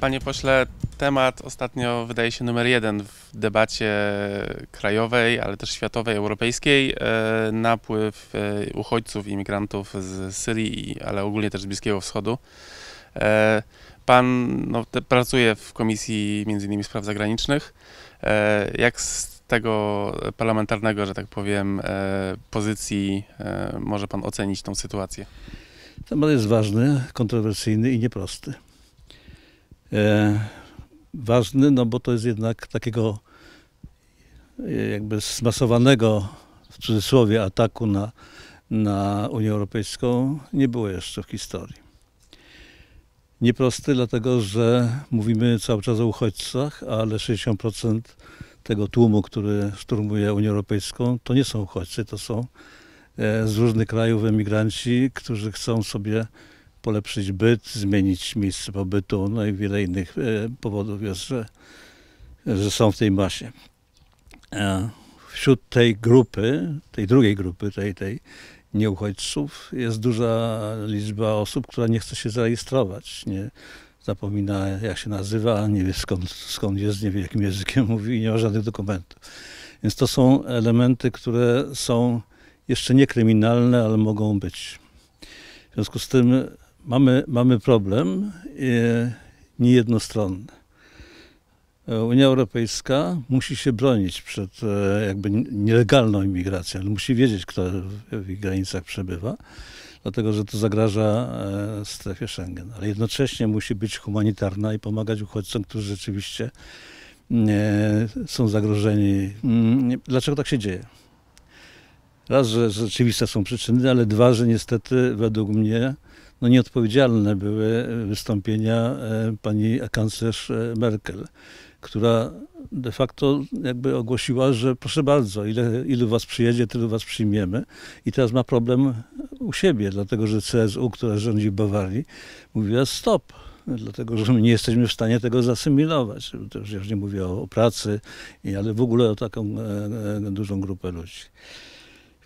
Panie pośle, temat ostatnio wydaje się numer jeden w debacie krajowej, ale też światowej, europejskiej. E, napływ e, uchodźców, imigrantów z Syrii, ale ogólnie też z Bliskiego Wschodu. E, pan no, pracuje w Komisji m.in. Spraw Zagranicznych. Jak z tego parlamentarnego, że tak powiem, pozycji może pan ocenić tą sytuację? Temat jest ważny, kontrowersyjny i nieprosty. E, ważny, no bo to jest jednak takiego e, jakby zmasowanego w cudzysłowie ataku na, na Unię Europejską nie było jeszcze w historii. Nieprosty, dlatego że mówimy cały czas o uchodźcach, ale 60% tego tłumu, który szturmuje Unię Europejską, to nie są uchodźcy, to są e, z różnych krajów emigranci, którzy chcą sobie polepszyć byt, zmienić miejsce pobytu, no i wiele innych e, powodów jest, że, że są w tej masie. E, wśród tej grupy, tej drugiej grupy, tej, tej nieuchodźców jest duża liczba osób, która nie chce się zarejestrować, nie zapomina jak się nazywa, nie wie skąd, skąd jest, nie wie jakim językiem mówi i nie ma żadnych dokumentów. Więc to są elementy, które są jeszcze nie kryminalne, ale mogą być. W związku z tym mamy, mamy problem e, niejednostronny. E, Unia Europejska musi się bronić przed e, jakby nielegalną imigracją, ale musi wiedzieć, kto w ich granicach przebywa, dlatego że to zagraża strefie Schengen. Ale jednocześnie musi być humanitarna i pomagać uchodźcom, którzy rzeczywiście są zagrożeni. Mm, dlaczego tak się dzieje? Raz, że rzeczywiste są przyczyny, ale dwa, że niestety według mnie no nieodpowiedzialne były e, wystąpienia e, pani kanclerz e, Merkel, która de facto jakby ogłosiła, że proszę bardzo, ile, ilu was przyjedzie, tylu was przyjmiemy. I teraz ma problem u siebie, dlatego że CSU, która rządzi w Bawarii, mówiła stop, dlatego że my nie jesteśmy w stanie tego zasymilować. To już nie mówię o, o pracy, ale w ogóle o taką e, dużą grupę ludzi.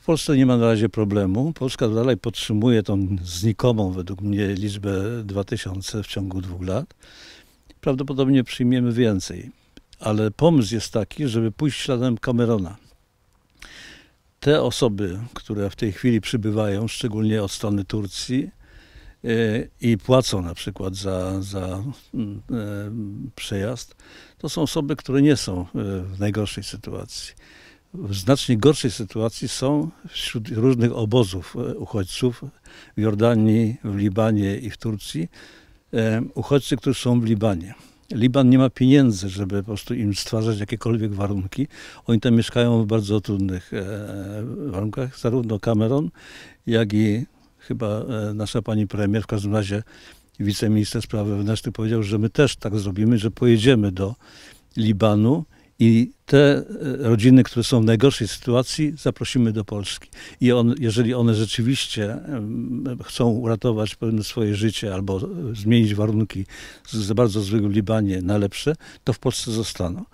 W Polsce nie ma na razie problemu. Polska dalej podtrzymuje tą znikomą według mnie liczbę 2000 w ciągu dwóch lat. Prawdopodobnie przyjmiemy więcej. Ale pomysł jest taki, żeby pójść śladem Camerona. Te osoby, które w tej chwili przybywają, szczególnie od strony Turcji, e, i płacą na przykład za, za mm, e, przejazd, to są osoby, które nie są e, w najgorszej sytuacji w znacznie gorszej sytuacji są wśród różnych obozów e, uchodźców w Jordanii, w Libanie i w Turcji. E, uchodźcy, którzy są w Libanie. Liban nie ma pieniędzy, żeby po prostu im stwarzać jakiekolwiek warunki. Oni tam mieszkają w bardzo trudnych e, warunkach. Zarówno Cameron, jak i chyba nasza pani premier, w każdym razie wiceminister spraw wewnętrznych powiedział, że my też tak zrobimy, że pojedziemy do Libanu i te e, rodziny, które są w najgorszej sytuacji, zaprosimy do Polski. I on, jeżeli one rzeczywiście chcą uratować pewne swoje życie albo e, zmienić warunki z bardzo złego Libanie na lepsze, to w Polsce zostaną.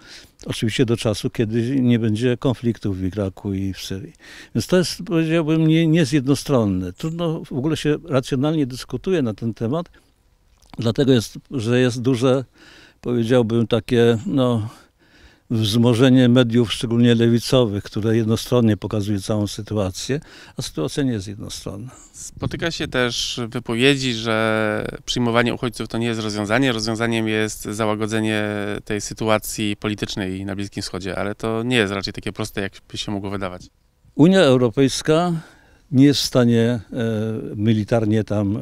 Oczywiście do czasu, kiedy nie będzie konfliktów w Iraku i w Syrii. Więc to jest, powiedziałbym, nie, nie jest jednostronne. Trudno w ogóle się racjonalnie dyskutuje na ten temat, dlatego jest, że jest duże, powiedziałbym, takie, no, wzmożenie mediów, szczególnie lewicowych, które jednostronnie pokazuje całą sytuację, a sytuacja nie jest jednostronna. Spotyka się też wypowiedzi, że przyjmowanie uchodźców to nie jest rozwiązanie. Rozwiązaniem jest załagodzenie tej sytuacji politycznej na Bliskim Wschodzie, ale to nie jest raczej takie proste, jakby się mogło wydawać. Unia Europejska nie jest w stanie e, militarnie tam, e,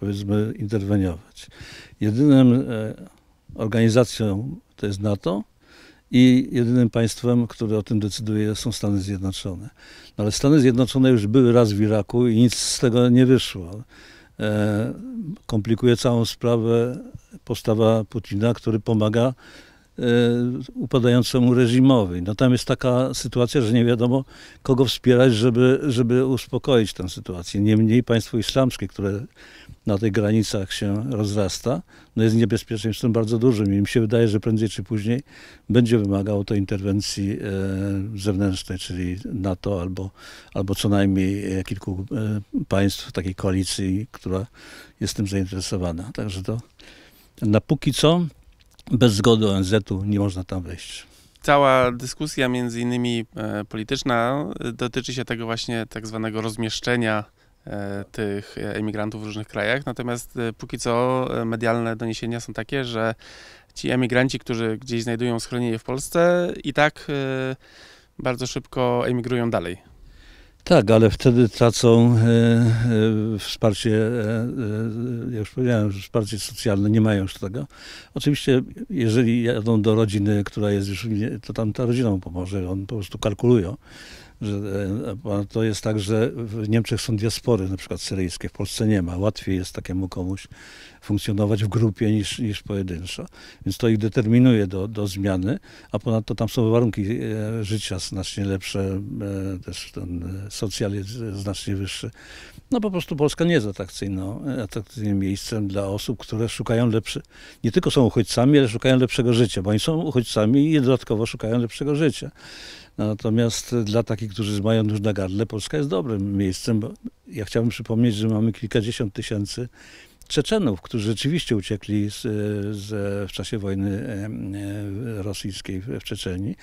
powiedzmy, interweniować. Jedynym e, organizacją to jest NATO, i jedynym państwem, które o tym decyduje są Stany Zjednoczone. No ale Stany Zjednoczone już były raz w Iraku i nic z tego nie wyszło. E, komplikuje całą sprawę postawa Putina, który pomaga Y, upadającemu reżimowi. No tam jest taka sytuacja, że nie wiadomo kogo wspierać, żeby, żeby uspokoić tę sytuację. Niemniej państwo islamskie, które na tych granicach się rozrasta, no jest niebezpieczeństwem bardzo dużym i mi się wydaje, że prędzej czy później będzie wymagało to interwencji e, zewnętrznej, czyli NATO albo, albo co najmniej e, kilku e, państw takiej koalicji, która jest tym zainteresowana. Także to na póki co bez zgody ONZ-u nie można tam wejść. Cała dyskusja, między innymi e, polityczna, e, dotyczy się tego właśnie tak zwanego rozmieszczenia e, tych emigrantów w różnych krajach. Natomiast póki co medialne doniesienia są takie, że ci emigranci, którzy gdzieś znajdują schronienie w Polsce, i tak bardzo szybko emigrują dalej tak, ale wtedy tracą e, e, wsparcie, e, jak już powiedziałem, wsparcie socjalne, nie mają już tego. Oczywiście, jeżeli jadą do rodziny, która jest już, to tam ta rodzina mu pomoże, on po prostu kalkulują że e, to jest tak, że w Niemczech są diaspory, na przykład syryjskie, w Polsce nie ma. Łatwiej jest takiemu komuś funkcjonować w grupie niż, niż pojedynczo. Więc to ich determinuje do, do zmiany, a ponadto tam są warunki e, życia znacznie lepsze, e, też ten socjal jest znacznie wyższy. No po prostu Polska nie jest atrakcyjnym miejscem dla osób, które szukają lepsze, nie tylko są uchodźcami, ale szukają lepszego życia, bo oni są uchodźcami i dodatkowo szukają lepszego życia. Natomiast dla takich, którzy mają już na gardle, Polska jest dobrym miejscem. ja chciałbym przypomnieć, że mamy kilkadziesiąt tysięcy Czeczenów, którzy rzeczywiście uciekli z, z, w czasie wojny rosyjskiej w Czeczeni.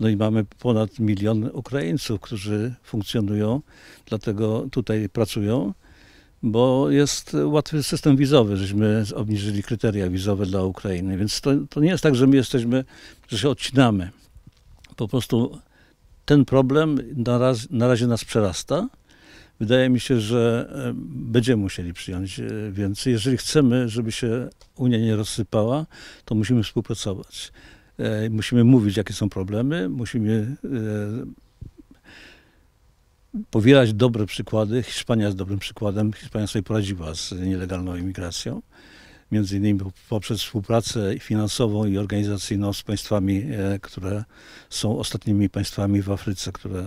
No i mamy ponad milion Ukraińców, którzy funkcjonują, dlatego tutaj pracują, bo jest łatwy system wizowy, żeśmy obniżyli kryteria wizowe dla Ukrainy, więc to, to nie jest tak, że my jesteśmy, że się odcinamy. Po prostu ten problem na, raz, na razie nas przerasta. Wydaje mi się, że e, będziemy musieli przyjąć e, więcej. Jeżeli chcemy, żeby się Unia nie rozsypała, to musimy współpracować. E, musimy mówić, jakie są problemy, musimy powielać dobre przykłady. Hiszpania jest dobrym przykładem. Hiszpania sobie poradziła z nielegalną imigracją między innymi poprzez współpracę finansową i organizacyjną z państwami, e, które są ostatnimi państwami w Afryce, które,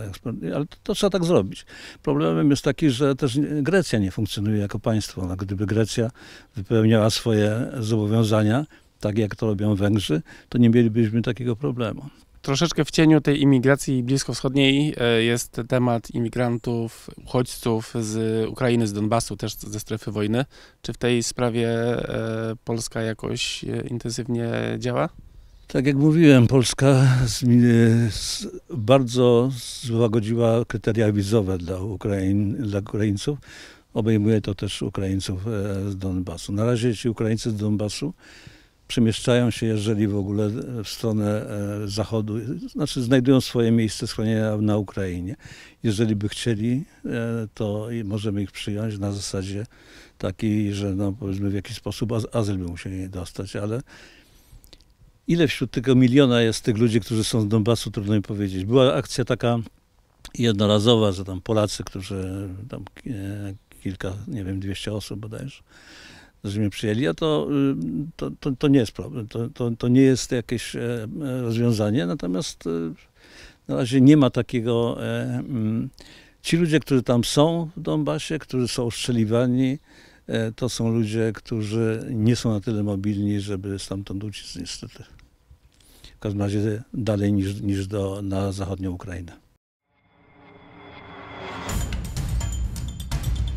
ale to trzeba tak zrobić. Problemem jest taki, że też Grecja nie funkcjonuje jako państwo. No, gdyby Grecja wypełniała swoje zobowiązania, tak jak to robią Węgrzy, to nie mielibyśmy takiego problemu troszeczkę w cieniu tej imigracji bliskowschodniej e, jest temat imigrantów, uchodźców z Ukrainy, z Donbasu, też ze strefy wojny. Czy w tej sprawie e, Polska jakoś e, intensywnie działa? Tak jak mówiłem, Polska z, z, bardzo złagodziła kryteria wizowe dla, dla Ukraińców. Obejmuje to też Ukraińców z Donbasu. Na razie ci Ukraińcy z Donbasu przemieszczają się, jeżeli w ogóle, e, w stronę e, zachodu, znaczy znajdują swoje miejsce schronienia na Ukrainie. Jeżeli by chcieli, e, to możemy ich przyjąć na zasadzie takiej, że no, powiedzmy w jakiś sposób azyl by musieli dostać, ale ile wśród tego miliona jest tych ludzi, którzy są z Donbasu, trudno mi powiedzieć. Była akcja taka jednorazowa, że tam Polacy, którzy tam kilka, nie wiem, 200 osób bodajże, że mnie przyjęli, a to, y, to, to, to nie jest problem, to, to, to, nie jest jakieś e, rozwiązanie, natomiast y, na razie nie ma takiego... E, mm, ci ludzie, którzy tam są w Donbasie, którzy są ostrzeliwani, e, to są ludzie, którzy nie są na tyle mobilni, żeby stamtąd uciec niestety. W każdym razie dalej niż, niż do, na zachodnią Ukrainę.